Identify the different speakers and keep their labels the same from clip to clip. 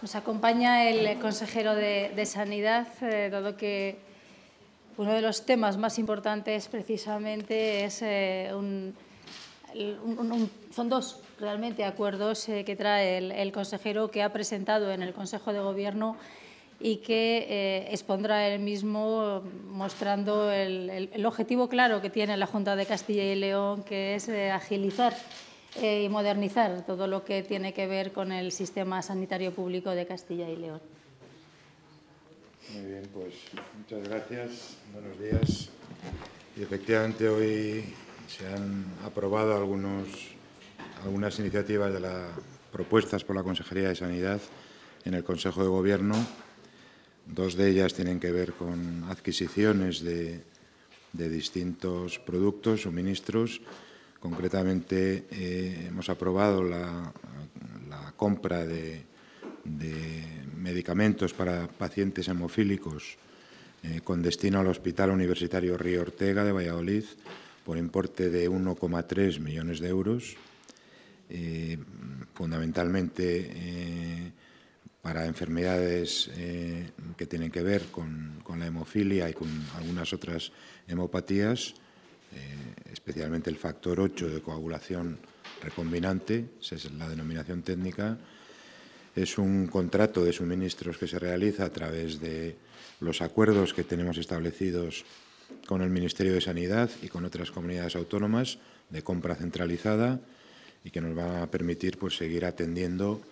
Speaker 1: Nos acompaña el consejero de, Sanidad, eh, dado que uno de los temas más importantes precisamente es eh, son dos realmente acuerdos eh, que trae el, consejero que ha presentado en el Consejo de Gobierno y que expondrá él mismo mostrando el, objetivo claro que tiene la Junta de Castilla y León, que es agilizar eh, y modernizar todo lo que tiene que ver con el sistema sanitario público de Castilla y León.
Speaker 2: Muy bien, pues muchas gracias. Buenos días. Y efectivamente hoy se han aprobado algunos, algunas iniciativas de las propuestas por la Consejería de Sanidad en el Consejo de Gobierno. Dos de ellas tienen que ver con adquisiciones de, de distintos productos, suministros Concretamente, eh, hemos aprobado la, compra de, medicamentos para pacientes hemofílicos eh, con destino al Hospital Universitario Río Ortega de Valladolid por importe de 1,3 millones de euros, eh, fundamentalmente para enfermedades que tienen que ver con, con la hemofilia y con algunas otras hemopatías, eh, especialmente el factor 8 de coagulación recombinante, esa es la denominación técnica, es un contrato de suministros que se realiza a través de los acuerdos que tenemos establecidos con el Ministerio de Sanidad y con otras comunidades autónomas de compra centralizada y que nos va a permitir pues, seguir atendiendo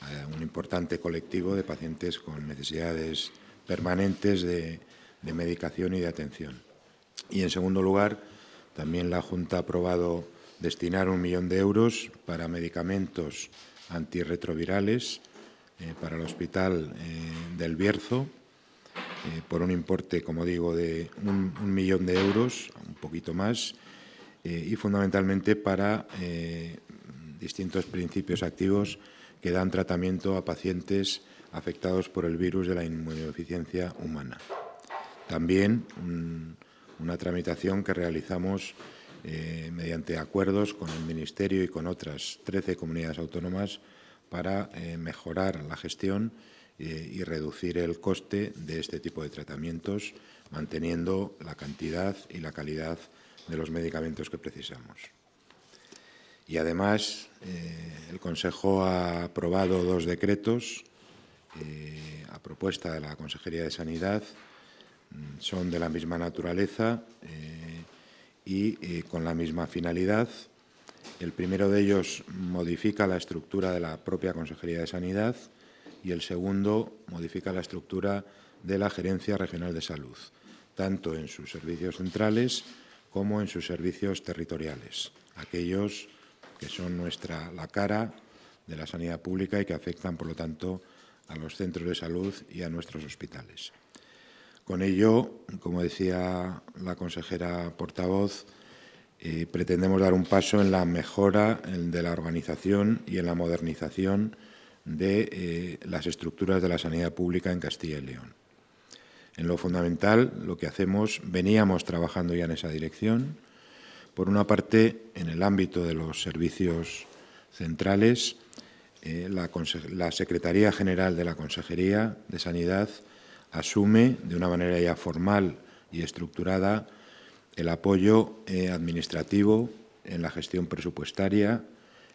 Speaker 2: a un importante colectivo de pacientes con necesidades permanentes de medicación y de atención. Y en segundo lugar, también la Junta ha aprobado destinar un millón de euros para medicamentos antirretrovirales eh, para el Hospital eh, del Bierzo, eh, por un importe, como digo, de un, millón de euros, un poquito más, y fundamentalmente para distintos principios activos que dan tratamiento a pacientes afectados por el virus de la inmunodeficiencia humana. También mm, una tramitación que realizamos eh, mediante acuerdos con el Ministerio y con otras 13 comunidades autónomas para eh, mejorar la gestión eh, y reducir el coste de este tipo de tratamientos, manteniendo la cantidad y la calidad de los medicamentos que precisamos. Y además, el Consejo ha aprobado dos decretos a propuesta de la Consejería de Sanidad Mm, son de la misma naturaleza eh, y eh, con la misma finalidad. El primero de ellos modifica la estructura de la propia Consejería de Sanidad y el segundo modifica la estructura de la Gerencia Regional de Salud, tanto en sus servicios centrales como en sus servicios territoriales, aquellos que son nuestra, la cara de la sanidad pública y que afectan, por lo tanto, a los centros de salud y a nuestros hospitales. Con ello, como decía la consejera portavoz, eh, pretendemos dar un paso en la mejora de la organización y en la modernización de eh, las estructuras de la sanidad pública en Castilla y León. En lo fundamental, lo que hacemos, veníamos trabajando ya en esa dirección. Por una parte, en el ámbito de los servicios centrales, eh, la Secretaría General de la Consejería de Sanidad asume de una manera ya formal y estructurada el apoyo eh, administrativo en la gestión presupuestaria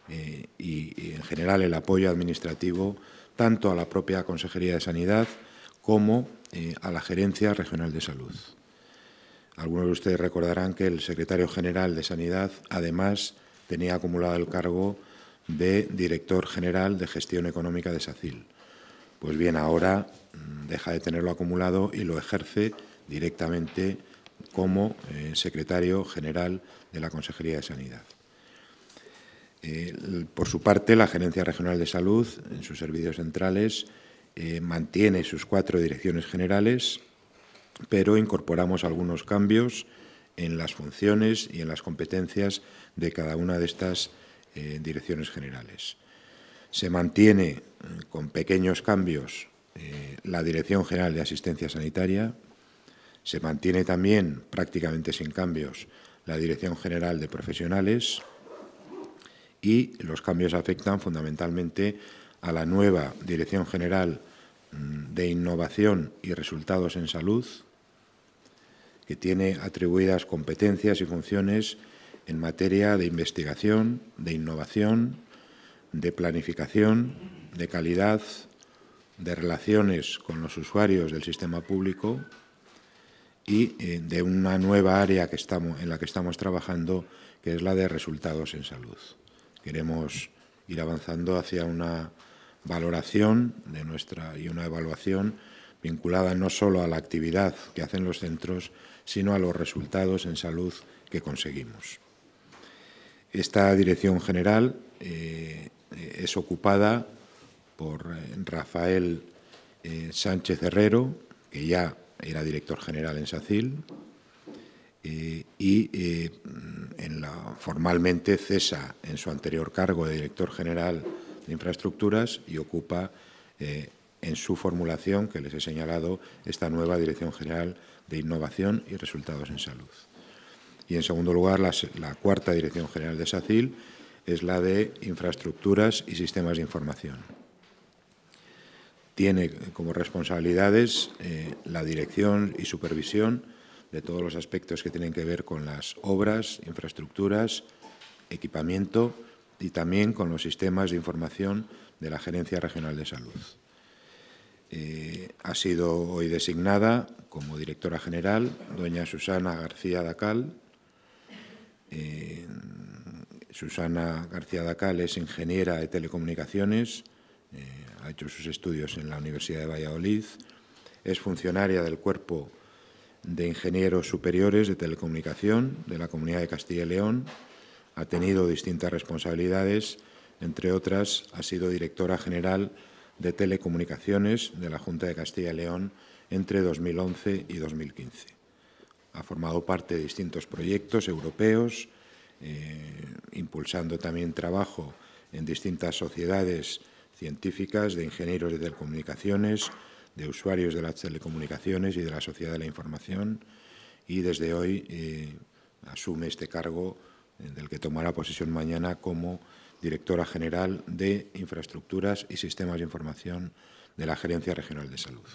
Speaker 2: eh, y, en general, el apoyo administrativo tanto a la propia Consejería de Sanidad como eh, a la Gerencia Regional de Salud. Algunos de ustedes recordarán que el secretario general de Sanidad, además, tenía acumulado el cargo de director general de gestión económica de SACIL. Pues bien, ahora Mm, deja de tenerlo acumulado y lo ejerce directamente como eh, secretario general de la Consejería de Sanidad. Eh, por su parte, la Gerencia Regional de Salud, en sus servicios centrales, eh, mantiene sus cuatro direcciones generales, pero incorporamos algunos cambios en las funciones y en las competencias de cada una de estas direcciones generales. Se mantiene, con pequeños cambios, eh, la Dirección General de Asistencia Sanitaria, se mantiene también prácticamente sin cambios la Dirección General de Profesionales y los cambios afectan fundamentalmente a la nueva Dirección General mm, de Innovación y Resultados en Salud, que tiene atribuidas competencias y funciones en materia de investigación, de innovación, de planificación, de calidad, de relaciones con los usuarios del sistema público y eh, de una nueva área que estamos, en la que estamos trabajando, que es la de resultados en salud. Queremos ir avanzando hacia una valoración de nuestra y una evaluación vinculada no solo a la actividad que hacen los centros, sino a los resultados en salud que conseguimos. Esta dirección general eh, es ocupada por eh, Rafael eh, Sánchez Herrero, que ya era director general en SACIL, eh, y formalmente cesa en su anterior cargo de director general de infraestructuras y ocupa en su formulación, que les he señalado, esta nueva Dirección General de Innovación y Resultados en Salud. Y, en segundo lugar, la, la cuarta Dirección General de SACIL es la de Infraestructuras y Sistemas de Información tiene como responsabilidades eh, la dirección y supervisión de todos los aspectos que tienen que ver con las obras, infraestructuras, equipamiento y también con los sistemas de información de la Gerencia Regional de Salud. Eh, ha sido hoy designada como directora general doña Susana García Dacal. Eh, Susana García Dacal es ingeniera de telecomunicaciones, eh, ha hecho sus estudios en la Universidad de Valladolid, es funcionaria del Cuerpo de Ingenieros Superiores de Telecomunicación de la Comunidad de Castilla y León, ha tenido distintas responsabilidades, entre otras ha sido directora general de Telecomunicaciones de la Junta de Castilla y León entre 2011 y 2015. Ha formado parte de distintos proyectos europeos, eh, impulsando también trabajo en distintas sociedades científicas, de ingenieros de telecomunicaciones, de usuarios de las telecomunicaciones y de la sociedad de la información y desde hoy eh, asume este cargo eh, del que tomará posesión mañana como directora general de Infraestructuras y Sistemas de Información de la Gerencia Regional de Salud.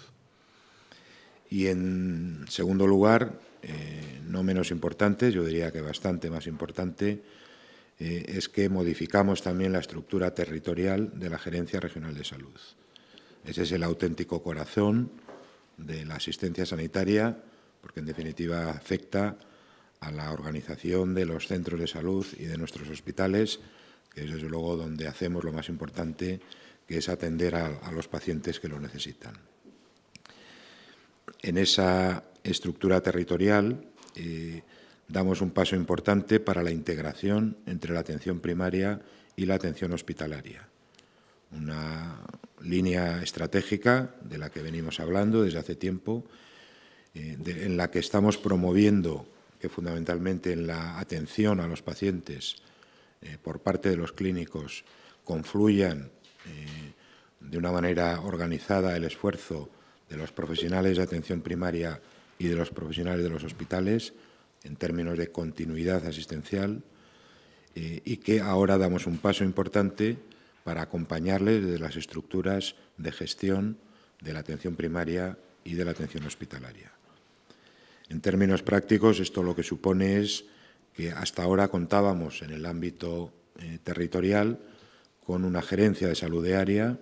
Speaker 2: Y en segundo lugar, eh, no menos importante, yo diría que bastante más importante, eh, es que modificamos también la estructura territorial de la Gerencia Regional de Salud. Ese es el auténtico corazón de la asistencia sanitaria, porque en definitiva afecta a la organización de los centros de salud y de nuestros hospitales, que es desde luego donde hacemos lo más importante, que es atender a, los pacientes que lo necesitan. En esa estructura territorial eh, damos un paso importante para la integración entre la atención primaria y la atención hospitalaria. Una línea estratégica de la que venimos hablando desde hace tiempo, eh, en la que estamos promoviendo que fundamentalmente en la atención a los pacientes eh, por parte de los clínicos confluyan eh, de una manera organizada el esfuerzo de los profesionales de atención primaria y de los profesionales de los hospitales, en términos de continuidad asistencial eh, y que ahora damos un paso importante para acompañarles desde las estructuras de gestión de la atención primaria y de la atención hospitalaria. En términos prácticos, esto lo que supone es que hasta ahora contábamos en el ámbito eh, territorial con una gerencia de salud de área,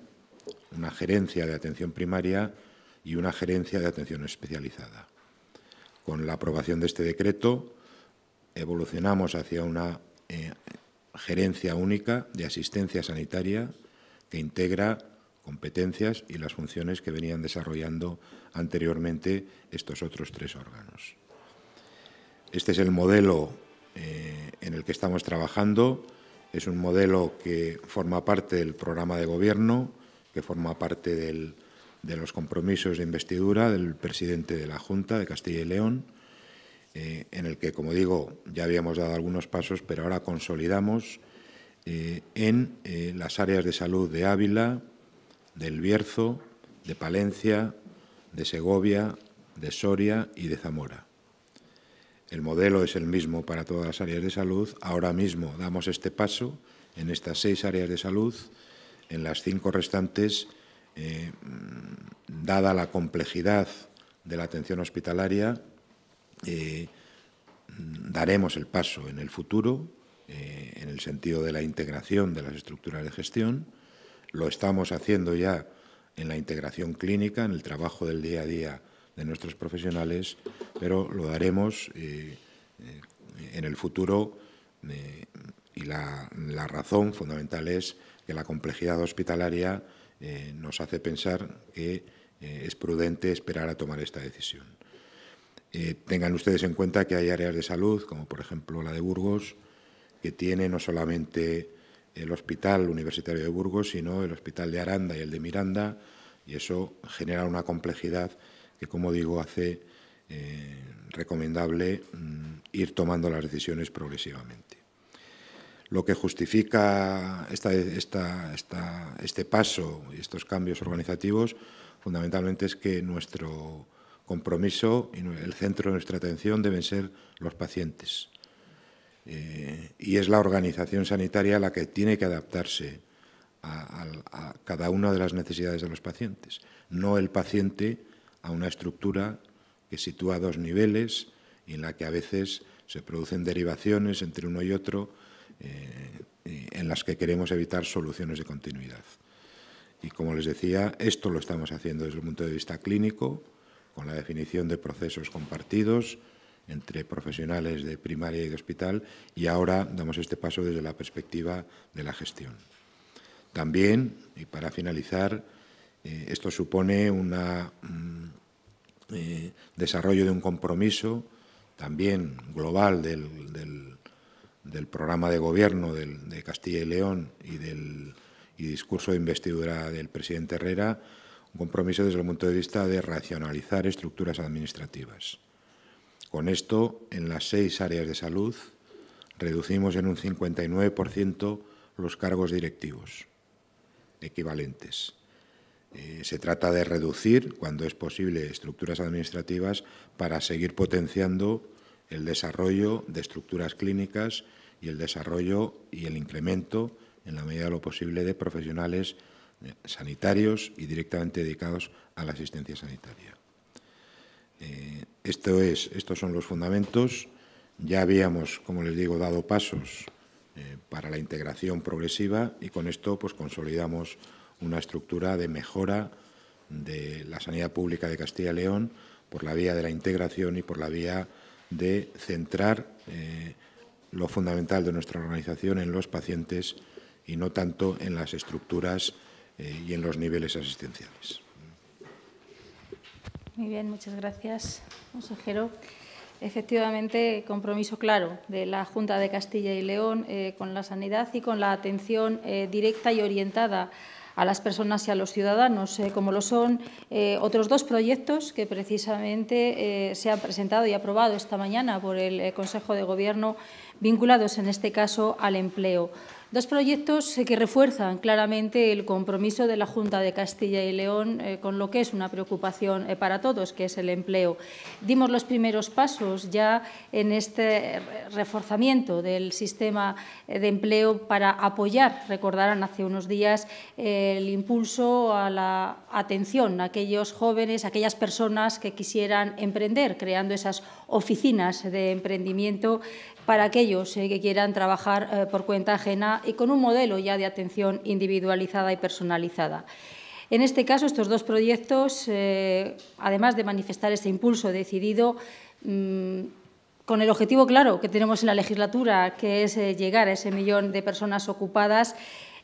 Speaker 2: una gerencia de atención primaria y una gerencia de atención especializada. Con la aprobación de este decreto evolucionamos hacia una eh, gerencia única de asistencia sanitaria que integra competencias y las funciones que venían desarrollando anteriormente estos otros tres órganos. Este es el modelo eh, en el que estamos trabajando. Es un modelo que forma parte del programa de gobierno, que forma parte del de los compromisos de investidura del presidente de la Junta de Castilla y León, eh, en el que, como digo, ya habíamos dado algunos pasos, pero ahora consolidamos eh, en eh, las áreas de salud de Ávila, del Bierzo, de Palencia, de Segovia, de Soria y de Zamora. El modelo es el mismo para todas las áreas de salud. Ahora mismo damos este paso en estas seis áreas de salud. En las cinco restantes eh, dada la complejidad de la atención hospitalaria, eh, daremos el paso en el futuro eh, en el sentido de la integración de las estructuras de gestión. Lo estamos haciendo ya en la integración clínica, en el trabajo del día a día de nuestros profesionales, pero lo daremos en el futuro y la razón fundamental es que la complejidad hospitalaria eh, nos hace pensar que eh, es prudente esperar a tomar esta decisión. Eh, tengan ustedes en cuenta que hay áreas de salud, como por ejemplo la de Burgos, que tiene no solamente el Hospital Universitario de Burgos, sino el Hospital de Aranda y el de Miranda, y eso genera una complejidad que, como digo, hace recomendable mm, ir tomando las decisiones progresivamente. Lo que justifica este paso y estos cambios organizativos fundamentalmente es que nuestro compromiso y el centro de nuestra atención deben ser los pacientes. Eh, y es la organización sanitaria la que tiene que adaptarse a, cada una de las necesidades de los pacientes, no el paciente a una estructura que sitúa dos niveles y en la que a veces se producen derivaciones entre uno y otro eh, en las que queremos evitar soluciones de continuidad. Y como les decía, esto lo estamos haciendo desde el punto de vista clínico, con la definición de procesos compartidos entre profesionales de primaria y de hospital, y ahora damos este paso desde la perspectiva de la gestión. También, y para finalizar, eh, esto supone un mm, eh, desarrollo de un compromiso también global del del programa de gobierno de Castilla y León y del discurso de investidura del presidente Herrera, un compromiso desde el punto de vista de racionalizar estructuras administrativas. Con esto, en las seis áreas de salud, reducimos en un 59% los cargos directivos equivalentes. Eh, se trata de reducir, cuando es posible, estructuras administrativas para seguir potenciando el desarrollo de estructuras clínicas y el desarrollo y el incremento, en la medida de lo posible, de profesionales eh, sanitarios y directamente dedicados a la asistencia sanitaria. Eh, esto es, estos son los fundamentos. Ya habíamos, como les digo, dado pasos eh, para la integración progresiva y con esto pues, consolidamos una estructura de mejora de la sanidad pública de Castilla y León por la vía de la integración y por la vía de de centrar eh, lo fundamental de nuestra organización en los pacientes y no tanto en las estructuras eh, y en los niveles asistenciales.
Speaker 1: Muy bien, muchas gracias, consejero. Efectivamente, compromiso claro de la Junta de Castilla y León eh, con la sanidad y con la atención directa y orientada a las personas y a los ciudadanos, eh, como lo son eh, otros dos proyectos que precisamente eh, se han presentado y aprobado esta mañana por el Consejo de Gobierno vinculados en este caso al empleo. Dos proyectos eh, que refuerzan claramente el compromiso de la Junta de Castilla y León eh, con lo que es una preocupación eh, para todos, que es el empleo. Dimos los primeros pasos ya en este reforzamiento del sistema de empleo para apoyar, recordarán hace unos días, el impulso a la atención a aquellos jóvenes, a aquellas personas que quisieran emprender, creando esas oficinas de emprendimiento para aquellos eh, que quieran trabajar eh, por cuenta ajena y con un modelo ya de atención individualizada y personalizada. En este caso, estos dos proyectos, eh, además de manifestar ese impulso decidido, mm, con el objetivo claro que tenemos en la legislatura, que es llegar a ese millón de personas ocupadas,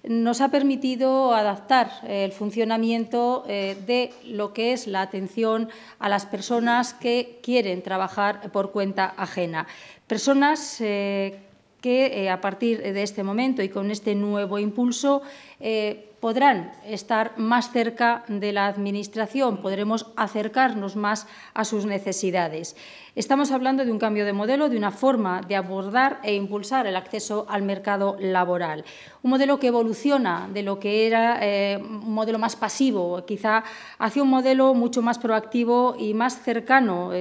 Speaker 1: nos ha permitido adaptar el funcionamiento de lo que es la atención a las personas que quieren trabajar por cuenta ajena. Personas eh, que eh, a partir de este momento y con este nuevo impulso eh, podrán estar más cerca de la Administración, podremos acercarnos más a sus necesidades. Estamos hablando de un cambio de modelo, de una forma de abordar e impulsar el acceso al mercado laboral. Un modelo que evoluciona de lo que era un modelo más pasivo, quizá hacia un modelo mucho más proactivo y más cercano,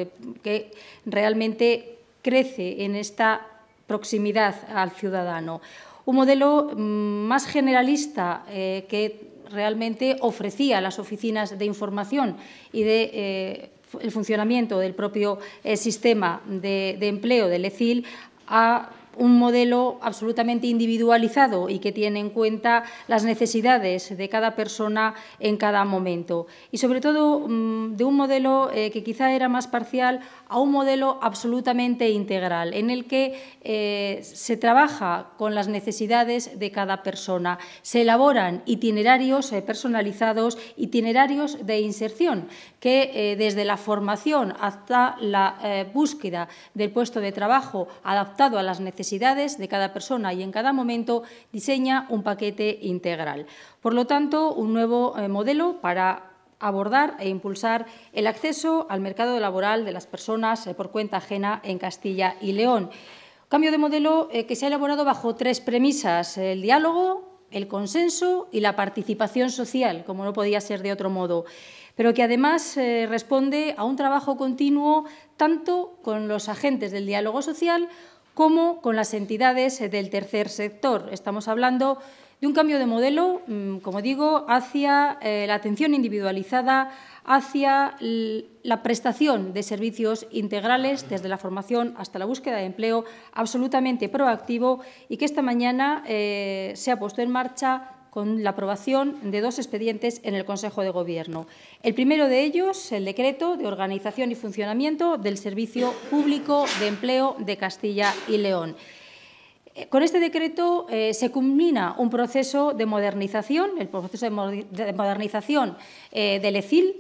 Speaker 1: que realmente crece en esta proximidad al ciudadano. Un modelo mm, más generalista eh, que realmente ofrecía las oficinas de información y de eh, el funcionamiento del propio eh, sistema de, empleo del ECIL un modelo absolutamente individualizado y que tiene en cuenta las necesidades de cada persona en cada momento. Y sobre todo mm, de un modelo eh, que quizá era más parcial a un modelo absolutamente integral, en el que eh, se trabaja con las necesidades de cada persona. Se elaboran itinerarios eh, personalizados, itinerarios de inserción, que desde la formación hasta la búsqueda del puesto de trabajo adaptado a las necesidades necesidades de cada persona y en cada momento diseña un paquete integral. Por lo tanto, un nuevo eh, modelo para abordar e impulsar el acceso al mercado laboral de las personas eh, por cuenta ajena en Castilla y León. Cambio de modelo eh, que se ha elaborado bajo tres premisas, el diálogo, el consenso y la participación social, como no podía ser de otro modo, pero que además responde a un trabajo continuo tanto con los agentes del diálogo social como con las entidades del tercer sector. Estamos hablando de un cambio de modelo, mm, como digo, hacia eh, la atención individualizada, hacia la prestación de servicios integrales, desde la formación hasta la búsqueda de empleo, absolutamente proactivo y que esta mañana eh, se ha puesto en marcha con la aprobación de dos expedientes en el Consejo de Gobierno. El primero de ellos, el decreto de organización y funcionamiento del Servicio Público de Empleo de Castilla y León. Eh, con este decreto eh, se culmina un proceso de modernización, el proceso de, modernización eh, del ECIL,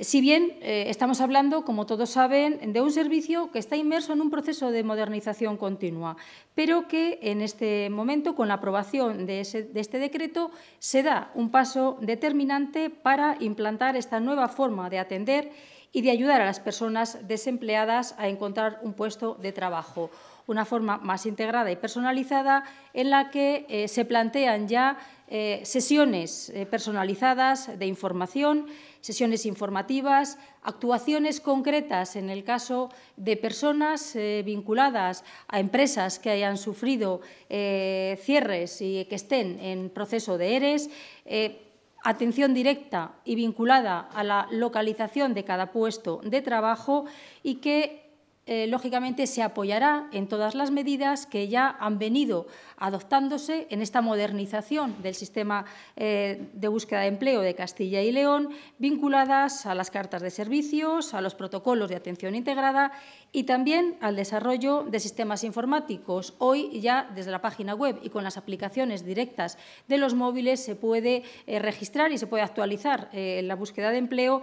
Speaker 1: si bien eh, estamos hablando, como todos saben, de un servicio que está inmerso en un proceso de modernización continua, pero que en este momento, con la aprobación de, este decreto, se da un paso determinante para implantar esta nueva forma de atender y de ayudar a las personas desempleadas a encontrar un puesto de trabajo una forma más integrada y personalizada en la que eh, se plantean ya eh, sesiones personalizadas de información sesiones informativas, actuaciones concretas en el caso de personas eh, vinculadas a empresas que hayan sufrido eh, cierres y que estén en proceso de ERES, eh, atención directa y vinculada a la localización de cada puesto de trabajo y que eh, lógicamente se apoyará en todas las medidas que ya han venido adoptándose en esta modernización del sistema eh, de búsqueda de empleo de Castilla y León, vinculadas a las cartas de servicios, a los protocolos de atención integrada y también al desarrollo de sistemas informáticos. Hoy ya desde la página web y con las aplicaciones directas de los móviles se puede eh, registrar y se puede actualizar la búsqueda de empleo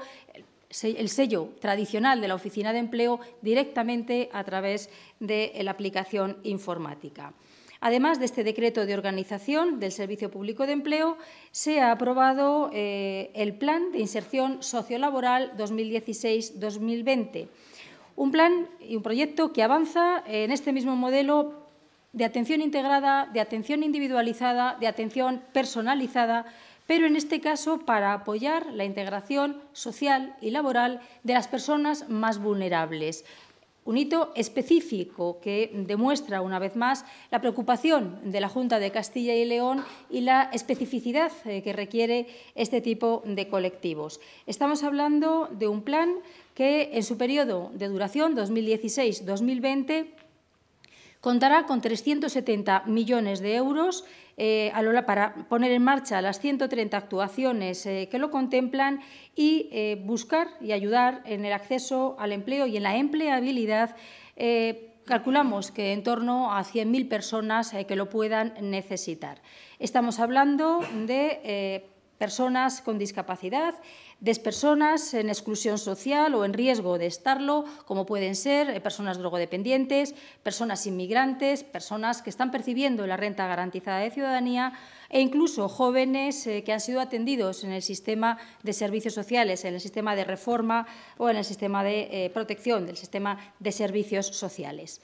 Speaker 1: el sello tradicional de la oficina de empleo directamente a través de la aplicación informática. Además de este decreto de organización del Servicio Público de Empleo, se ha aprobado eh, el Plan de Inserción Sociolaboral 2016-2020, un plan y un proyecto que avanza en este mismo modelo de atención integrada, de atención individualizada, de atención personalizada pero en este caso para apoyar la integración social y laboral de las personas más vulnerables. Un hito específico que demuestra una vez más la preocupación de la Junta de Castilla y León y la especificidad eh, que requiere este tipo de colectivos. Estamos hablando de un plan que en su periodo de duración 2016-2020 Contará con 370 millones de euros eh, para poner en marcha las 130 actuaciones eh, que lo contemplan y eh, buscar y ayudar en el acceso al empleo y en la empleabilidad. Calculamos que en torno a 100.000 personas que lo puedan necesitar. Estamos hablando de personas con discapacidad, personas en exclusión social o en riesgo de estarlo, como pueden ser eh, personas drogodependientes, personas inmigrantes, personas que están percibiendo la renta garantizada de ciudadanía e incluso jóvenes eh, que han sido atendidos en el sistema de servicios sociales, en el sistema de reforma o en el sistema de eh, protección del sistema de servicios sociales.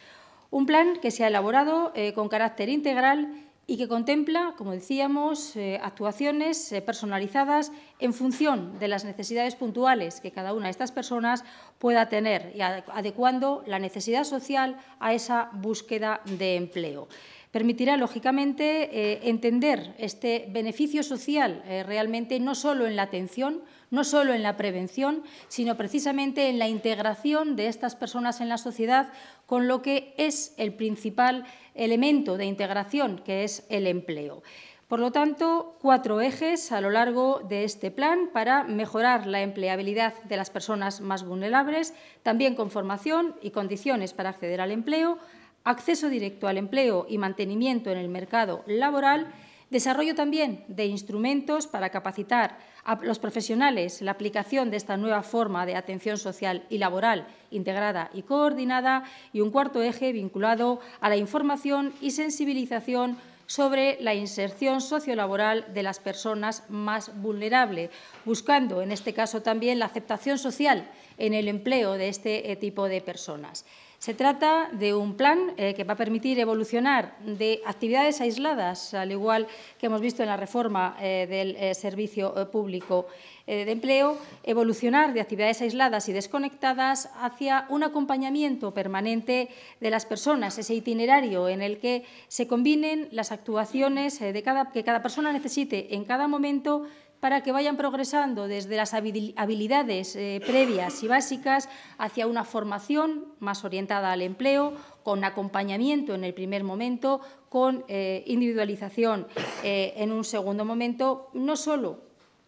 Speaker 1: Un plan que se ha elaborado con carácter integral y que contempla, como decíamos, eh, actuaciones eh, personalizadas en función de las necesidades puntuales que cada una de estas personas pueda tener y adecuando la necesidad social a esa búsqueda de empleo. Permitirá, lógicamente, eh, entender este beneficio social realmente no solo en la atención, no solo en la prevención, sino precisamente en la integración de estas personas en la sociedad, con lo que es el principal elemento de integración, que es el empleo. Por lo tanto, cuatro ejes a lo largo de este plan para mejorar la empleabilidad de las personas más vulnerables, también con formación y condiciones para acceder al empleo, acceso directo al empleo y mantenimiento en el mercado laboral, Desarrollo también de instrumentos para capacitar a los profesionales la aplicación de esta nueva forma de atención social y laboral integrada y coordinada. Y un cuarto eje vinculado a la información y sensibilización sobre la inserción sociolaboral de las personas más vulnerables, buscando en este caso también la aceptación social en el empleo de este eh, tipo de personas. Se trata de un plan eh, que va a permitir evolucionar de actividades aisladas, al igual que hemos visto en la reforma eh, del eh, servicio público de empleo, evolucionar de actividades aisladas y desconectadas hacia un acompañamiento permanente de las personas, ese itinerario en el que se combinen las actuaciones de cada, que cada persona necesite en cada momento para que vayan progresando desde las habilidades eh, previas y básicas hacia una formación más orientada al empleo, con acompañamiento en el primer momento, con eh, individualización eh, en un segundo momento, no solo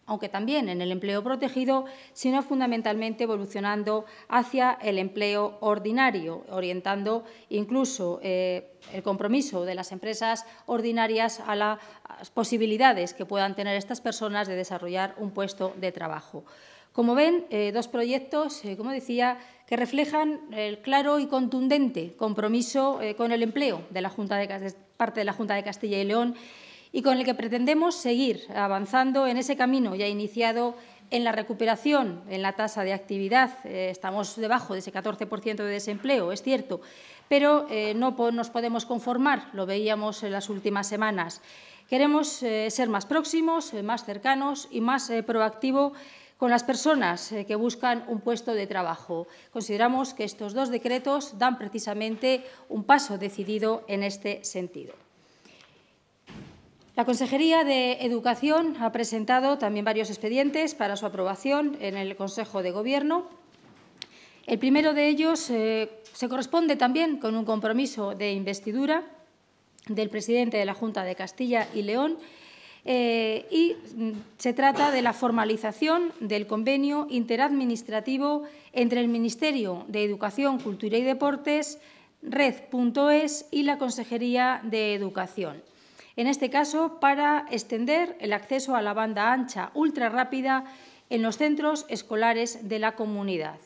Speaker 1: aunque también en el empleo protegido, sino fundamentalmente evolucionando hacia el empleo ordinario, orientando incluso eh, el compromiso de las empresas ordinarias a, las posibilidades que puedan tener estas personas de desarrollar un puesto de trabajo. Como ven, eh, dos proyectos, eh, como decía, que reflejan el claro y contundente compromiso con el empleo de la Junta de parte de la Junta de Castilla y León y con el que pretendemos seguir avanzando en ese camino ya iniciado en la recuperación, en la tasa de actividad. Eh, estamos debajo de ese 14% de desempleo, es cierto, pero eh, no nos podemos conformar, lo veíamos en las últimas semanas. Queremos eh, ser más próximos, más cercanos y más proactivo con las personas que buscan un puesto de trabajo. Consideramos que estos dos decretos dan precisamente un paso decidido en este sentido. La Consejería de Educación ha presentado también varios expedientes para su aprobación en el Consejo de Gobierno. El primero de ellos eh, se corresponde también con un compromiso de investidura del presidente de la Junta de Castilla y León eh, y mm, se trata de la formalización del convenio interadministrativo entre el Ministerio de Educación, Cultura y Deportes, Red.es y la Consejería de Educación en este caso para extender el acceso a la banda ancha ultra rápida en los centros escolares de la comunidad.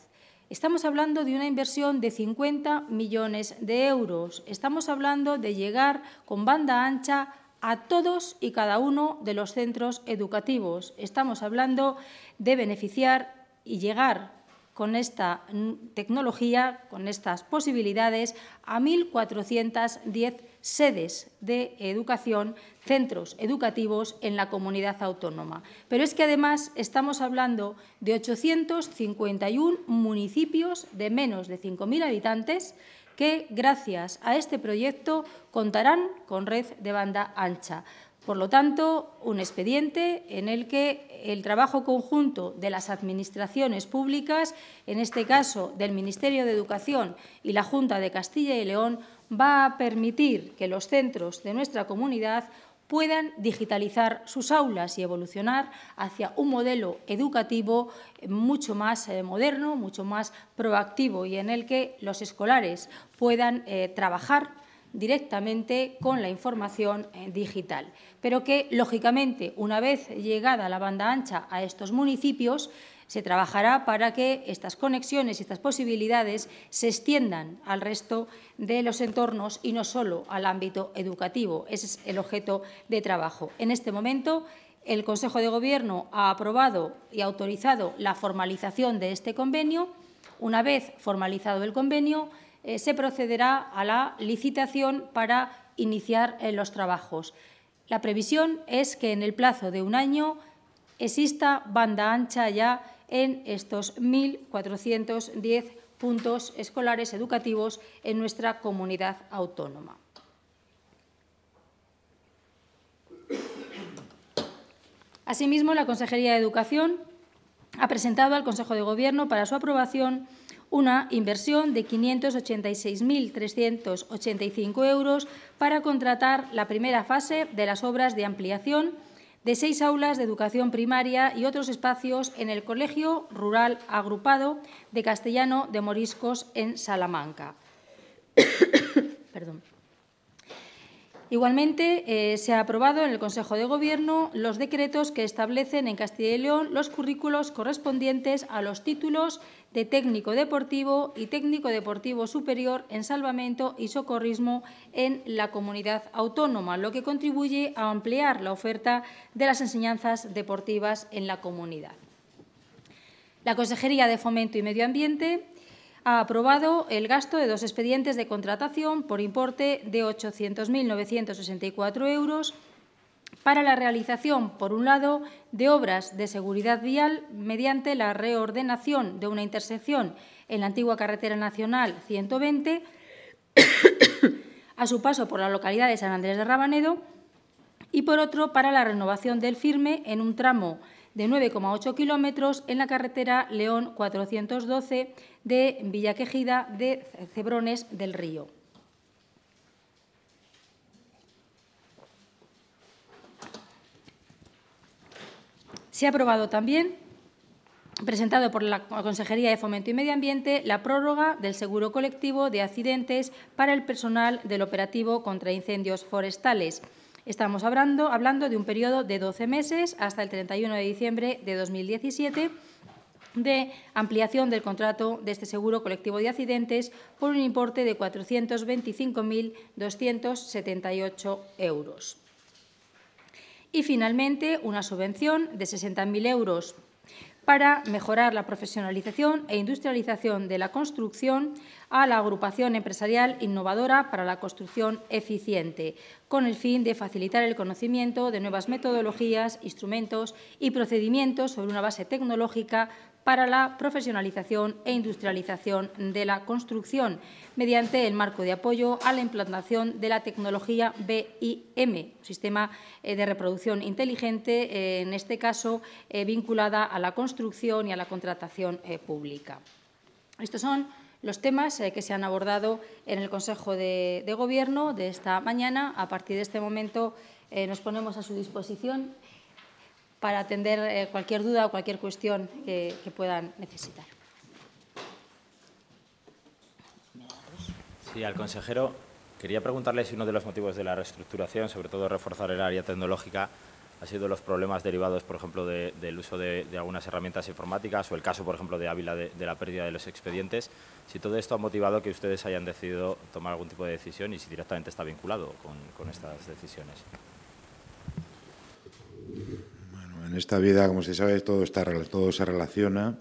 Speaker 1: Estamos hablando de una inversión de 50 millones de euros. Estamos hablando de llegar con banda ancha a todos y cada uno de los centros educativos. Estamos hablando de beneficiar y llegar con esta tecnología, con estas posibilidades, a 1.410 sedes de educación, centros educativos en la comunidad autónoma. Pero es que además estamos hablando de 851 municipios de menos de 5.000 habitantes que, gracias a este proyecto, contarán con red de banda ancha. Por lo tanto, un expediente en el que el trabajo conjunto de las administraciones públicas, en este caso del Ministerio de Educación y la Junta de Castilla y León, va a permitir que los centros de nuestra comunidad puedan digitalizar sus aulas y evolucionar hacia un modelo educativo mucho más eh, moderno, mucho más proactivo y en el que los escolares puedan eh, trabajar directamente con la información eh, digital, pero que, lógicamente, una vez llegada la banda ancha a estos municipios, se trabajará para que estas conexiones y estas posibilidades se extiendan al resto de los entornos y no solo al ámbito educativo. Ese es el objeto de trabajo. En este momento, el Consejo de Gobierno ha aprobado y autorizado la formalización de este convenio. Una vez formalizado el convenio, eh, se procederá a la licitación para iniciar eh, los trabajos. La previsión es que en el plazo de un año exista banda ancha ya en estos 1.410 puntos escolares educativos en nuestra comunidad autónoma. Asimismo, la Consejería de Educación ha presentado al Consejo de Gobierno para su aprobación una inversión de 586.385 euros para contratar la primera fase de las obras de ampliación de seis aulas de educación primaria y otros espacios en el Colegio Rural Agrupado de Castellano de Moriscos en Salamanca. Perdón. Igualmente, eh, se ha aprobado en el Consejo de Gobierno los decretos que establecen en Castilla y León los currículos correspondientes a los títulos de técnico deportivo y técnico deportivo superior en salvamento y socorrismo en la comunidad autónoma, lo que contribuye a ampliar la oferta de las enseñanzas deportivas en la comunidad. La Consejería de Fomento y Medio Ambiente ha aprobado el gasto de dos expedientes de contratación por importe de 800.964 euros para la realización, por un lado, de obras de seguridad vial mediante la reordenación de una intersección en la antigua carretera nacional 120 a su paso por la localidad de San Andrés de Rabanedo y, por otro, para la renovación del firme en un tramo de 9,8 kilómetros en la carretera León 412 de Villaquejida, de Cebrones del Río. Se ha aprobado también, presentado por la Consejería de Fomento y Medio Ambiente, la prórroga del seguro colectivo de accidentes para el personal del operativo contra incendios forestales. Estamos hablando, hablando de un periodo de 12 meses hasta el 31 de diciembre de 2017 de ampliación del contrato de este seguro colectivo de accidentes por un importe de 425.278 euros. Y, finalmente, una subvención de 60.000 euros para mejorar la profesionalización e industrialización de la construcción a la agrupación empresarial innovadora para la construcción eficiente, con el fin de facilitar el conocimiento de nuevas metodologías, instrumentos y procedimientos sobre una base tecnológica para la profesionalización e industrialización de la construcción, mediante el marco de apoyo a la implantación de la tecnología BIM, sistema eh, de reproducción inteligente, eh, en este caso eh, vinculada a la construcción y a la contratación pública. Estos son los temas que se han abordado en el Consejo de, Gobierno de esta mañana. A partir de este momento nos ponemos a su disposición para atender eh, cualquier duda o cualquier cuestión que, puedan necesitar.
Speaker 3: Sí, al consejero quería preguntarle si uno de los motivos de la reestructuración, sobre todo reforzar el área tecnológica, ha sido los problemas derivados, por ejemplo, del uso de, algunas herramientas informáticas o el caso, por ejemplo, de Ávila de, la pérdida de los expedientes. Si todo esto ha motivado que ustedes hayan decidido tomar algún tipo de decisión y si directamente está vinculado con, con estas decisiones
Speaker 2: en esta vida, como se sabe, todo, está, todo se relaciona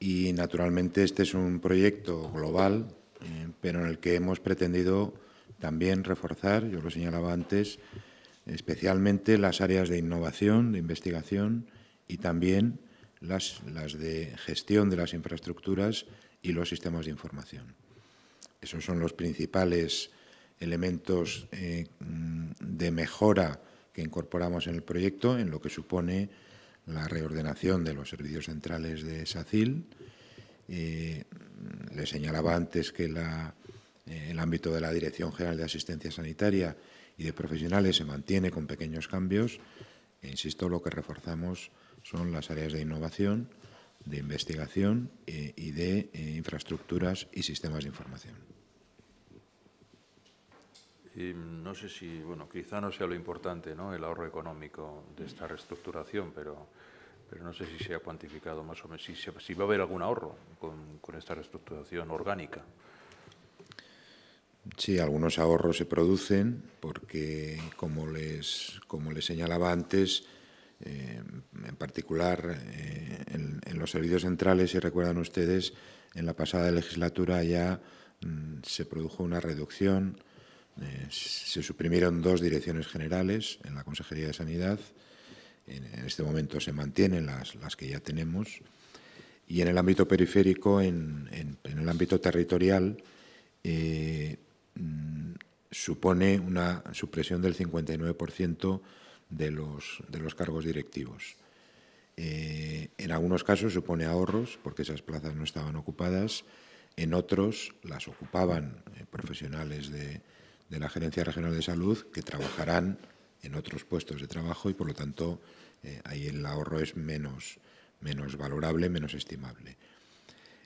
Speaker 2: y naturalmente este es un proyecto global, eh, pero en el que hemos pretendido también reforzar, yo lo señalaba antes, especialmente las áreas de innovación, de investigación y también las, de gestión de las infraestructuras y los sistemas de información. Esos son los principales elementos eh, de mejora que incorporamos en el proyecto, en lo que supone la reordenación de los servicios centrales de SACIL. Eh, le señalaba antes que eh, el ámbito de la Dirección General de Asistencia Sanitaria y de Profesionales se mantiene con pequeños cambios. E insisto, lo que reforzamos son las áreas de innovación, de investigación eh, y de infraestructuras y sistemas de información no sé si, bueno, quizá no sea lo importante, ¿no? El ahorro económico de esta reestructuración, pero, no sé si se ha cuantificado más o menos, si, si va a haber algún ahorro con, esta reestructuración orgánica. Sí, algunos ahorros se producen porque, como les, como les señalaba antes, eh, en particular eh, en, los servicios centrales, si recuerdan ustedes, en la pasada legislatura ya mm, se produjo una reducción eh, se suprimieron dos direcciones generales en la Consejería de Sanidad. En, este momento se mantienen las, que ya tenemos. Y en el ámbito periférico, en, el ámbito territorial, eh, mm, supone una supresión del 59% de los, de los cargos directivos. Eh, en algunos casos supone ahorros porque esas plazas no estaban ocupadas, en otros las ocupaban profesionales de, de la Gerencia Regional de Salud que trabajarán en otros puestos de trabajo y por lo tanto eh, ahí el ahorro es menos, valorable, menos estimable.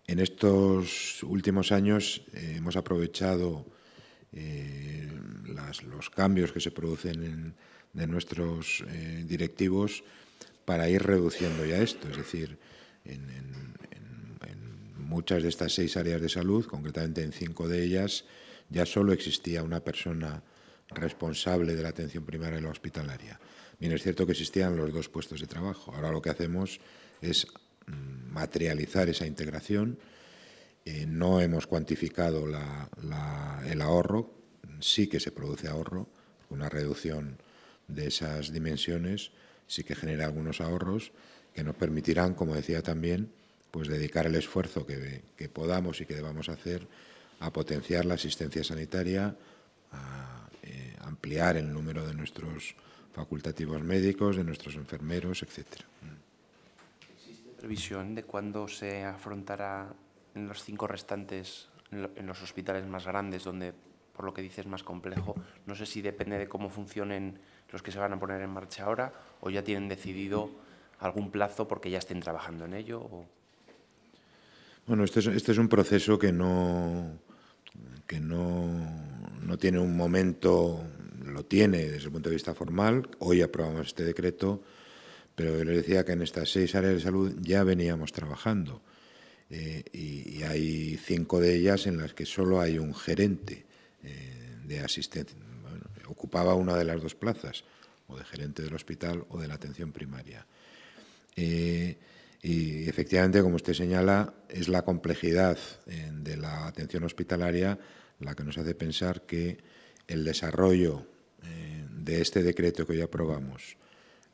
Speaker 2: En estos últimos años eh, hemos aprovechado eh, los cambios que se producen en, de nuestros directivos para ir reduciendo ya esto, es decir, en muchas de estas seis áreas de salud, concretamente en cinco de ellas, ya solo existía una persona responsable de la atención primaria y la hospitalaria. Bien, es cierto que existían los dos puestos de trabajo. Ahora lo que hacemos es mm, materializar esa integración. Eh, no hemos cuantificado el ahorro, sí que se produce ahorro, una reducción de esas dimensiones sí que genera algunos ahorros que nos permitirán, como decía también, pues dedicar el esfuerzo que, que podamos y que debamos hacer a potenciar la asistencia sanitaria, a eh, ampliar el número de nuestros facultativos médicos, de nuestros enfermeros, etcétera.
Speaker 4: ¿Existe previsión de cuándo se afrontará en los cinco restantes, en los hospitales más grandes, donde por lo que dices es más complejo? No sé si depende de cómo funcionen los que se van a poner en marcha ahora o ya tienen decidido algún plazo porque ya estén trabajando en ello.
Speaker 2: Bueno, este, este es, un proceso que no, que no, tiene un momento, lo tiene desde el punto de vista formal, hoy aprobamos este decreto, pero yo les decía que en estas seis áreas de salud ya veníamos trabajando eh, y, hay cinco de ellas en las que solo hay un gerente eh, de asistencia, ocupaba una de las dos plazas, o de gerente del hospital o de la atención primaria. Eh, y efectivamente, como usted señala, es la complejidad de la atención hospitalaria la que nos hace pensar que el desarrollo eh, de este decreto que hoy aprobamos,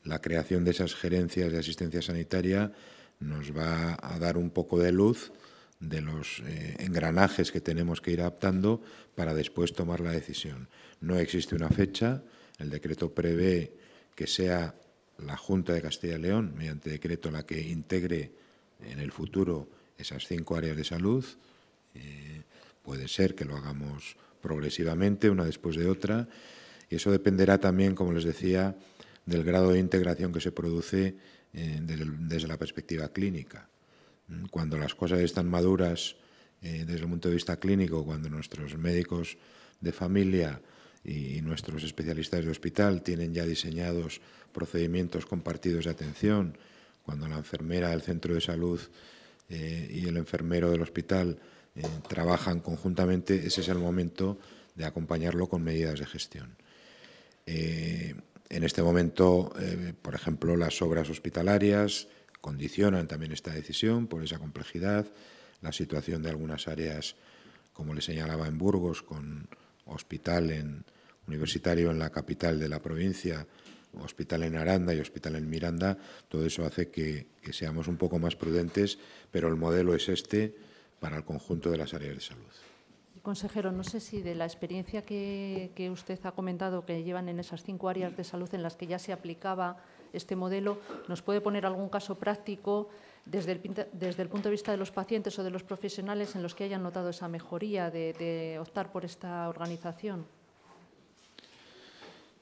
Speaker 2: la creación de esas gerencias de asistencia sanitaria, nos va a dar un poco de luz de los eh, engranajes que tenemos que ir adaptando para después tomar la decisión. No existe una fecha, el decreto prevé que sea la Junta de Castilla y León, mediante decreto, la que integre en el futuro esas cinco áreas de salud. Eh, puede ser que lo hagamos progresivamente, una después de otra. Y eso dependerá también, como les decía, del grado de integración que se produce eh, desde, la perspectiva clínica. Mm, cuando las cosas están maduras eh, desde el punto de vista clínico, cuando nuestros médicos de familia y nuestros especialistas de hospital tienen ya diseñados procedimientos compartidos de atención. Cuando la enfermera del centro de salud eh, y el enfermero del hospital eh, trabajan conjuntamente, ese es el momento de acompañarlo con medidas de gestión. Eh, en este momento, por ejemplo, las obras hospitalarias condicionan también esta decisión por esa complejidad, la situación de algunas áreas, como le señalaba en Burgos, con hospital en, universitario en la capital de la provincia, hospital en Aranda y hospital en Miranda, todo eso hace que, seamos un poco más prudentes, pero el modelo es este para el conjunto de las áreas de salud.
Speaker 1: Consejero, no sé si de la experiencia que usted ha comentado que llevan en esas cinco áreas de salud en las que ya se aplicaba este modelo, nos puede poner algún caso práctico desde el, punto de vista de los pacientes o de los profesionales en los que hayan notado esa mejoría de, optar por esta organización?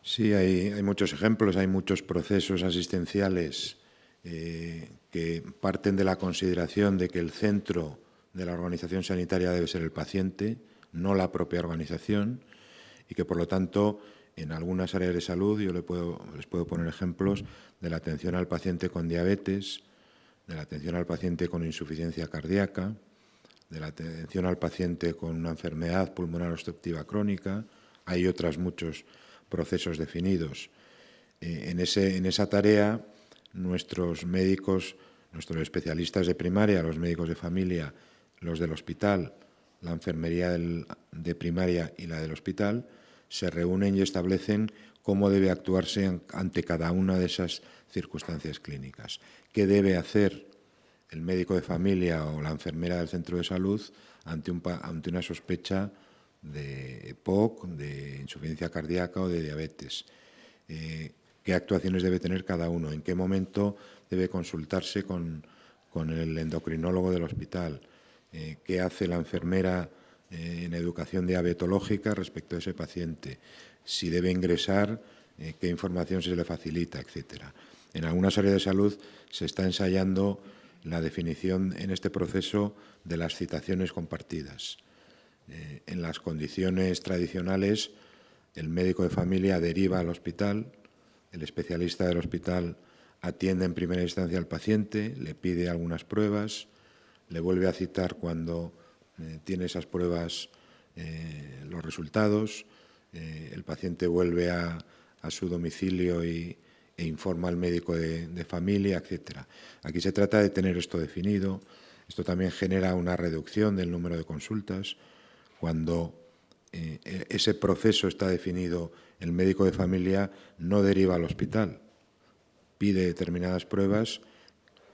Speaker 2: Sí, hay, muchos ejemplos, hay muchos procesos asistenciales eh, que parten de la consideración de que el centro de la organización sanitaria debe ser el paciente, no la propia organización, y que por lo tanto en algunas áreas de salud, yo les puedo poner ejemplos de la atención al paciente con diabetes, de la atención al paciente con insuficiencia cardíaca, de la atención al paciente con una enfermedad pulmonar obstructiva crónica. Hay otros muchos procesos definidos. Eh, en, ese, en esa tarea, nuestros médicos, nuestros especialistas de primaria, los médicos de familia, los del hospital, la enfermería de primaria y la del hospital, se reúnen y establecen cómo debe actuarse ante cada una de esas circunstancias clínicas. ¿Qué debe hacer el médico de familia o la enfermera del centro de salud ante, una sospecha de EPOC, de insuficiencia cardíaca o de diabetes? Eh, ¿Qué actuaciones debe tener cada uno? ¿En qué momento debe consultarse con, el endocrinólogo del hospital? Eh, ¿Qué hace la enfermera? Eh, en educación diabetológica respecto a ese paciente, si debe ingresar, qué información se le facilita, etcétera. En algunas áreas de salud se está ensayando la definición en este proceso de las citaciones compartidas. Eh, en las condiciones tradicionales, el médico de familia deriva al hospital, el especialista del hospital atiende en primera instancia al paciente, le pide algunas pruebas, le vuelve a citar cuando eh, tiene esas pruebas eh, los resultados, el paciente vuelve a su domicilio y, e informa al médico de, familia, etcétera. Aquí se trata de tener esto definido. Esto también genera una reducción del número de consultas. Cuando eh, ese proceso está definido, el médico de familia no deriva al hospital. Pide determinadas pruebas.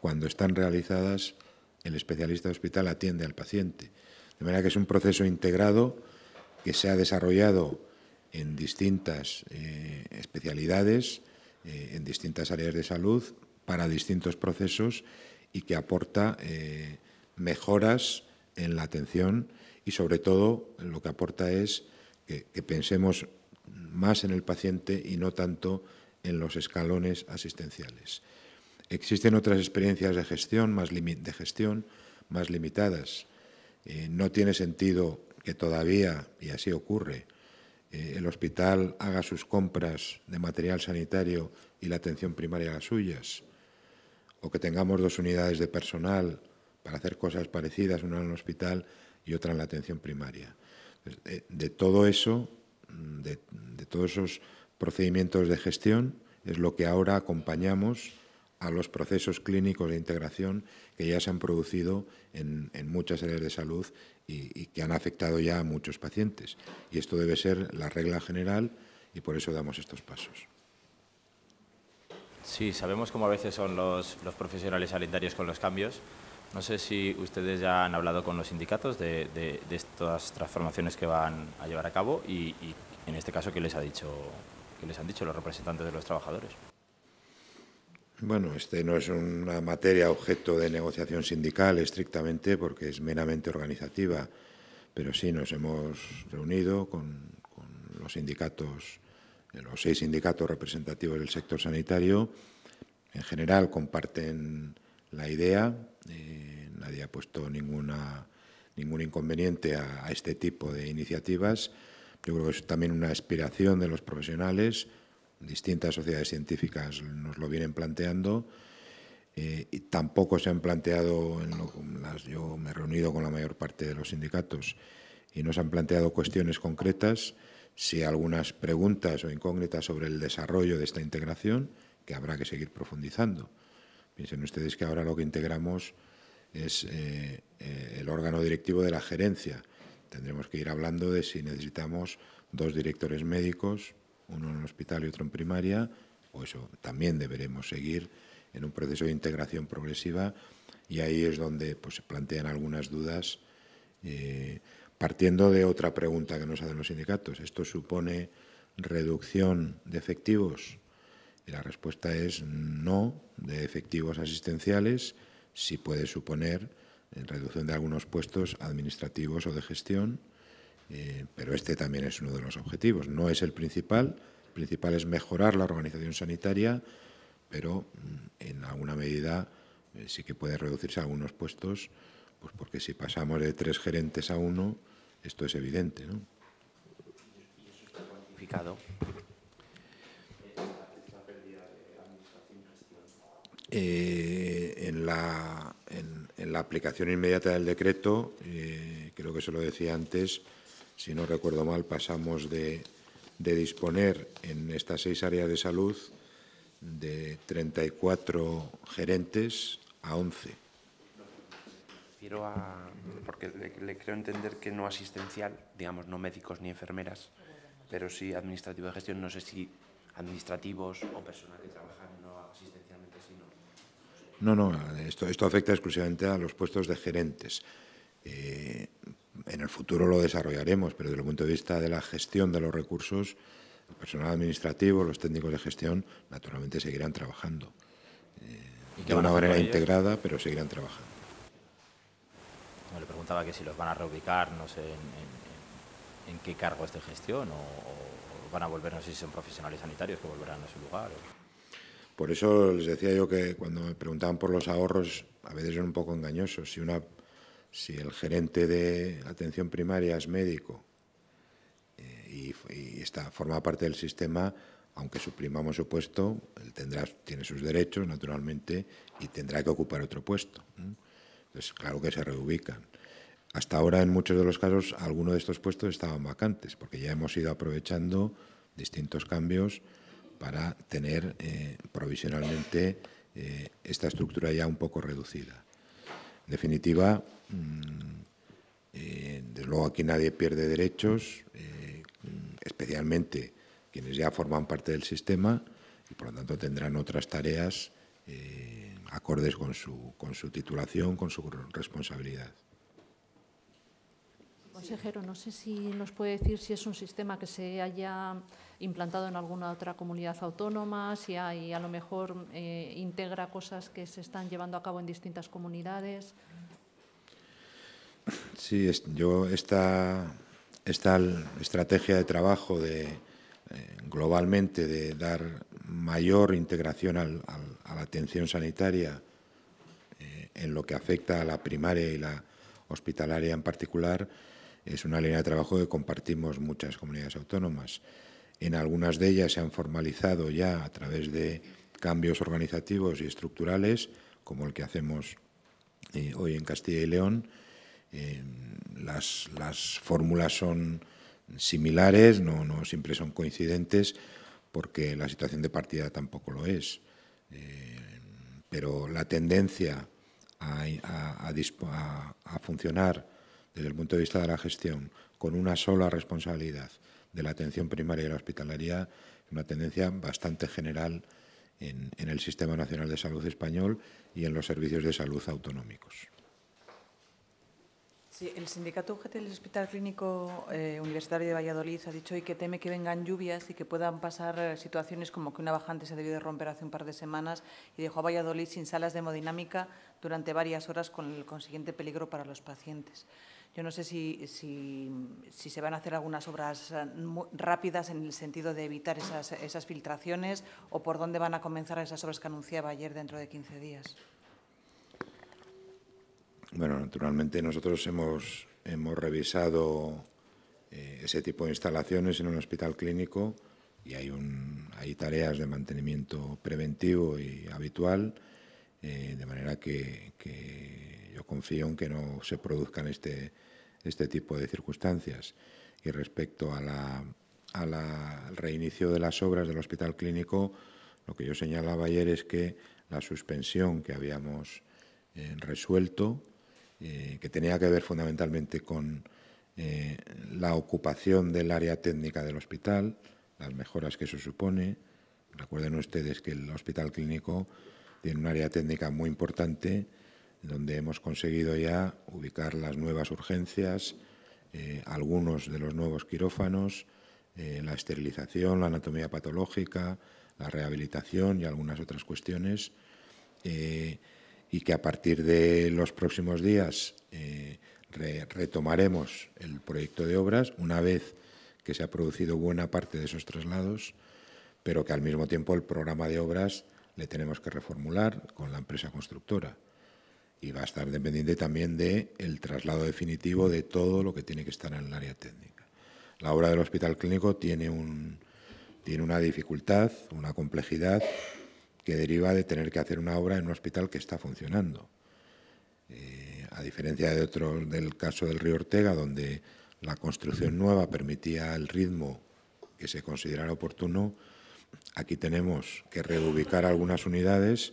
Speaker 2: Cuando están realizadas, el especialista de hospital atiende al paciente. De manera que es un proceso integrado que se ha desarrollado en distintas eh, especialidades eh, en distintas áreas de salud para distintos procesos y que aporta eh, mejoras en la atención y sobre todo lo que aporta es que, pensemos más en el paciente y no tanto en los escalones asistenciales. Existen otras experiencias de gestión más, de gestión, más limitadas. Eh, no tiene sentido que todavía, y así ocurre, eh, el hospital haga sus compras de material sanitario y la atención primaria las suyas, o que tengamos dos unidades de personal para hacer cosas parecidas, una en el hospital y otra en la atención primaria. Pues, eh, de, todo eso, mm, de, de todos esos procedimientos de gestión, es lo que ahora acompañamos a los procesos clínicos de integración que ya se han producido en, muchas áreas de salud y, que han afectado ya a muchos pacientes. Y esto debe ser la regla general y por eso damos estos pasos.
Speaker 3: Sí, sabemos cómo a veces son los, profesionales sanitarios con los cambios. No sé si ustedes ya han hablado con los sindicatos de, estas transformaciones que van a llevar a cabo y, en este caso, ¿qué les, ha dicho, qué les han dicho los representantes de los trabajadores?
Speaker 2: Bueno, este no es una materia objeto de negociación sindical estrictamente porque es meramente organizativa, pero sí nos hemos reunido con, los sindicatos, eh, los seis sindicatos representativos del sector sanitario. En general comparten la idea, eh, nadie ha puesto ninguna, ningún inconveniente a este tipo de iniciativas. Yo creo que es también una aspiración de los profesionales distintas sociedades científicas nos lo vienen planteando. Eh, y tampoco se han planteado, en las, yo me he reunido con la mayor parte de los sindicatos y nos han planteado cuestiones concretas, si algunas preguntas o incógnitas sobre el desarrollo de esta integración, que habrá que seguir profundizando. Piensen ustedes que ahora lo que integramos es eh, eh, el órgano directivo de la gerencia. Tendremos que ir hablando de si necesitamos dos directores médicos, uno en hospital y otro en primaria, o eso también deberemos seguir en un proceso de integración progresiva y ahí es donde pues, se plantean algunas dudas eh, partiendo de otra pregunta que nos hacen los sindicatos. ¿Esto supone reducción de efectivos? Y la respuesta es no, de efectivos asistenciales, sí puede suponer eh, reducción de algunos puestos administrativos o de gestión, eh, pero este también es uno de los objetivos. No es el principal, el principal es mejorar la organización sanitaria, pero mm, en alguna medida eh, sí que puede reducirse a algunos puestos, pues porque si pasamos de tres gerentes a uno, esto es evidente. ¿no?
Speaker 4: ¿Y eso está cuantificado?
Speaker 2: Eh, en, la, en, la aplicación inmediata del decreto, creo que se lo decía antes, si no recuerdo mal, pasamos de, disponer en estas seis áreas de salud de 34 gerentes a 11.
Speaker 4: a, porque le, creo entender que no asistencial, digamos, no médicos ni enfermeras, pero sí administrativo de gestión, no sé si administrativos o personal que trabajan no asistencialmente, sino...
Speaker 2: No, no, esto, esto afecta exclusivamente a los puestos de gerentes. Eh, en el futuro lo desarrollaremos, pero desde el punto de vista de la gestión de los recursos, el personal administrativo, los técnicos de gestión, naturalmente seguirán trabajando. Eh, de una manera integrada, pero seguirán
Speaker 3: trabajando. Me le preguntaba que si los van a reubicar, no sé, en, qué cargo qué de gestión, o, van a volver, no sé si son profesionales sanitarios que volverán a su lugar.
Speaker 2: Por eso les decía yo que cuando me preguntaban por los ahorros, a veces son un poco engañosos. Si una si el gerente de atención primaria es médico eh, y, forma parte del sistema, aunque suprimamos su puesto, él tendrá, tiene sus derechos, naturalmente, y tendrá que ocupar otro puesto. Entonces, claro que se reubican. Hasta ahora, en muchos de los casos, algunos de estos puestos estaban vacantes, porque ya hemos ido aprovechando distintos cambios para tener eh, provisionalmente eh, esta estructura ya un poco reducida definitiva, mm, eh, desde luego aquí nadie pierde derechos, eh, especialmente quienes ya forman parte del sistema y por lo tanto tendrán otras tareas eh, acordes con su, con su titulación, con su responsabilidad.
Speaker 1: Consejero, no sé si nos puede decir si es un sistema que se haya implantado en alguna otra comunidad autónoma, si hay, a lo mejor eh, integra cosas que se están llevando a cabo en distintas comunidades.
Speaker 2: Sí, yo esta, esta estrategia de trabajo de, eh, globalmente de dar mayor integración a la atención sanitaria eh, en lo que afecta a la primaria y la hospitalaria en particular, es una línea de trabajo que compartimos muchas comunidades autónomas. En algunas de ellas se han formalizado ya a través de cambios organizativos y estructurales, como el que hacemos eh, hoy en Castilla y León. Eh, las, fórmulas son similares, no, siempre son coincidentes, porque la situación de partida tampoco lo es. Eh, pero la tendencia a, a funcionar desde el punto de vista de la gestión, con una sola responsabilidad de la atención primaria y la hospitalaria, una tendencia bastante general en, el Sistema Nacional de Salud español y en los servicios de salud autonómicos.
Speaker 1: el sindicato UGT del Hospital Clínico eh, Universitario de Valladolid ha dicho hoy que teme que vengan lluvias y que puedan pasar eh, situaciones como que una bajante se debió de romper hace un par de semanas y dejó a Valladolid sin salas de hemodinámica durante varias horas con el consiguiente peligro para los pacientes. Yo no sé si, se van a hacer algunas obras eh, rápidas en el sentido de evitar esas, filtraciones o por dónde van a comenzar esas obras que anunciaba ayer dentro de 15 días.
Speaker 2: Bueno, naturalmente nosotros hemos, hemos revisado eh, ese tipo de instalaciones en un hospital clínico y hay, un, hay tareas de mantenimiento preventivo y habitual, eh, de manera que confío en que no se produzcan este, este tipo de circunstancias. Y respecto a la, al reinicio de las obras del hospital clínico, lo que yo señalaba ayer es que la suspensión que habíamos eh, resuelto, eh, que tenía que ver fundamentalmente con eh, la ocupación del área técnica del hospital, las mejoras que eso supone. Recuerden ustedes que el hospital clínico tiene un área técnica muy importante donde hemos conseguido ya ubicar las nuevas urgencias, eh, algunos de los nuevos quirófanos, eh, la esterilización, la anatomía patológica, la rehabilitación y algunas otras cuestiones, eh, y que a partir de los próximos días retomaremos el proyecto de obras una vez que se ha producido buena parte de esos traslados, pero que al mismo tiempo el programa de obras le tenemos que reformular con la empresa constructora y va a estar dependiente también del traslado definitivo de todo lo que tiene que estar en el área técnica. La obra del hospital clínico tiene, un, tiene una dificultad, una complejidad que deriva de tener que hacer una obra en un hospital que está funcionando. Eh, a diferencia de otro, del caso del río Ortega, donde la construcción nueva permitía el ritmo que se considerara oportuno, aquí tenemos que reubicar algunas unidades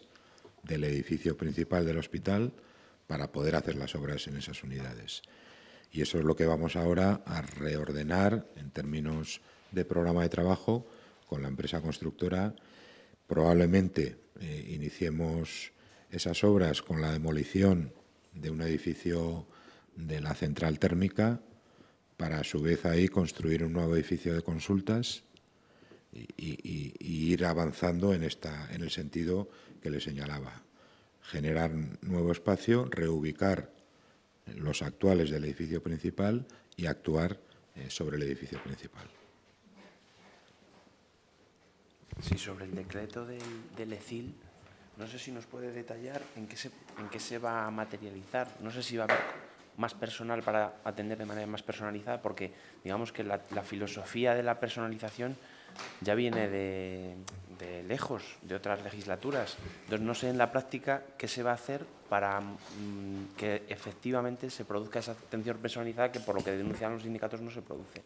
Speaker 2: del edificio principal del hospital para poder hacer las obras en esas unidades. Y eso es lo que vamos ahora a reordenar en términos de programa de trabajo con la empresa constructora. Probablemente eh, iniciemos esas obras con la demolición de un edificio de la central térmica para a su vez ahí construir un nuevo edificio de consultas y, ir avanzando en, esta, en el sentido que le señalaba. Generar nuevo espacio, reubicar los actuales del edificio principal y actuar eh, sobre el edificio principal.
Speaker 4: Sí, sobre el decreto del, del no sé si nos puede detallar en qué, se, en qué se va a materializar. No sé si va a haber más personal para atender de manera más personalizada, porque digamos que la filosofía de la personalización ya viene de, lejos, de otras legislaturas. Entonces, no sé en la práctica qué se va a hacer para mm, que efectivamente se produzca esa atención personalizada que, por lo que denuncian los sindicatos, no se produce.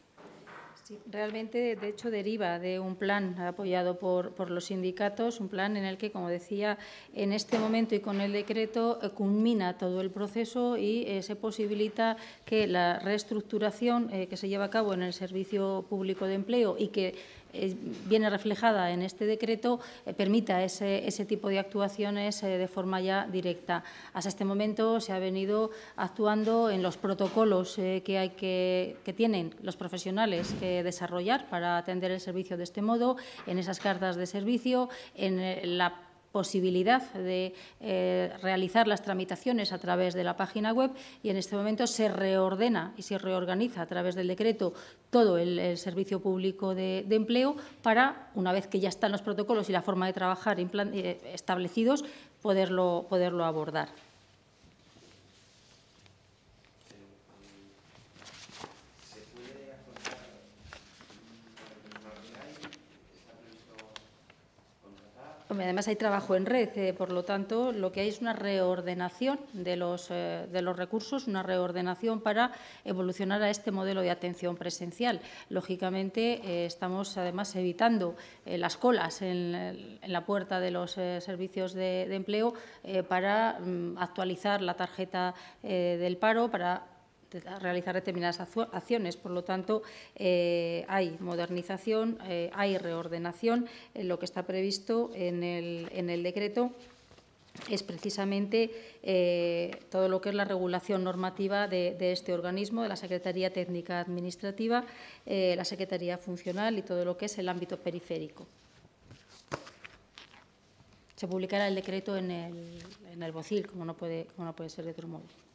Speaker 1: Sí, realmente, de hecho, deriva de un plan apoyado por, los sindicatos, un plan en el que, como decía, en este momento y con el decreto eh, culmina todo el proceso y eh, se posibilita que la reestructuración eh, que se lleva a cabo en el Servicio Público de Empleo y que viene reflejada en este decreto eh, permita ese, ese, tipo de actuaciones eh, de forma ya directa. Hasta este momento se ha venido actuando en los protocolos eh, que, hay que, que, tienen los profesionales que desarrollar para atender el servicio de este modo, en esas cartas de servicio, en la posibilidad de eh, realizar las tramitaciones a través de la página web y en este momento se reordena y se reorganiza a través del decreto todo el, servicio público de, de, empleo para, una vez que ya están los protocolos y la forma de trabajar eh, establecidos, poderlo, poderlo abordar. Además hay trabajo en red, eh, por lo tanto lo que hay es una reordenación eh, de los, recursos, una reordenación para evolucionar a este modelo de atención presencial. Lógicamente eh, estamos además evitando las colas en, la puerta de los servicios de, de empleo para mm, actualizar la tarjeta del paro, para realizar determinadas acciones. Por lo tanto, eh, hay modernización, eh, hay reordenación. Eh, lo que está previsto en el, decreto es precisamente todo lo que es la regulación normativa de, este organismo, de la Secretaría Técnica Administrativa, la Secretaría Funcional y todo lo que es el ámbito periférico. Se publicará el decreto en el, BOCIL, como no, puede, como no puede ser de otro modo.